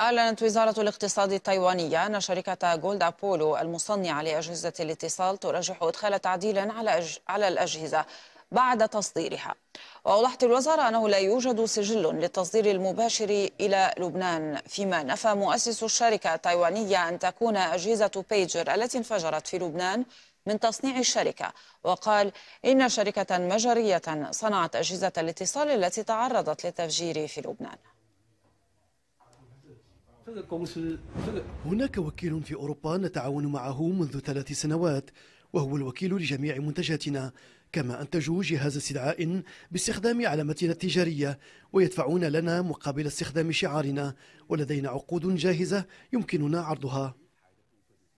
أعلنت وزارة الاقتصاد التايوانية أن شركة جولد أبولو المصنعة لأجهزة الاتصال ترجح إدخال تعديل على على الأجهزة بعد تصديرها. وأوضحت الوزارة أنه لا يوجد سجل للتصدير المباشر إلى لبنان فيما نفى مؤسس الشركة التايوانية أن تكون أجهزة بيجر التي انفجرت في لبنان من تصنيع الشركة وقال إن شركة مجرية صنعت أجهزة الاتصال التي تعرضت للتفجير في لبنان هناك وكيل في أوروبا نتعاون معه منذ ثلاث سنوات وهو الوكيل لجميع منتجاتنا كما أنتجوا جهاز استدعاء باستخدام علامتنا التجارية ويدفعون لنا مقابل استخدام شعارنا ولدينا عقود جاهزة يمكننا عرضها